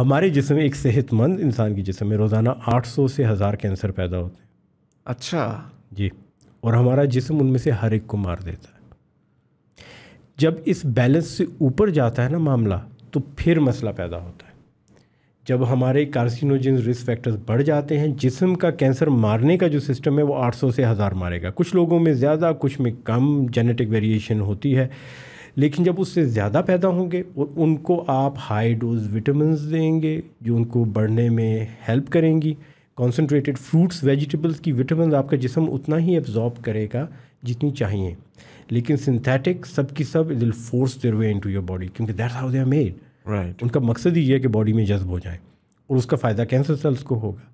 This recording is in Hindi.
हमारे जिसम एक सेहतमंद इंसान की जिसम में रोज़ाना 800 से हज़ार कैंसर पैदा होते हैं अच्छा जी और हमारा जिसम उनमें से हर एक को मार देता है जब इस बैलेंस से ऊपर जाता है ना मामला तो फिर मसला पैदा होता है जब हमारे कार्सिनोजिन रिस्क फैक्टर्स बढ़ जाते हैं जिसम का कैंसर मारने का जो सिस्टम है वो 800 से हज़ार मारेगा कुछ लोगों में ज़्यादा कुछ में कम जेनेटिक वेरिएशन होती है लेकिन जब उससे ज़्यादा पैदा होंगे और उनको आप हाई डोज विटामिन देंगे जो उनको बढ़ने में हेल्प करेंगी कॉन्सनट्रेटेड फ्रूट्स वेजिटेबल्स की विटामिन आपका जिसम उतना ही एब्जॉर्ब करेगा जितनी चाहिए लेकिन सिंथेटिक सब की सब will force their way into your body क्योंकि that's how they are made right उनका मकसद ही है कि बॉडी में जज्ब हो जाए और उसका फ़ायदा कैंसर सेल्स को होगा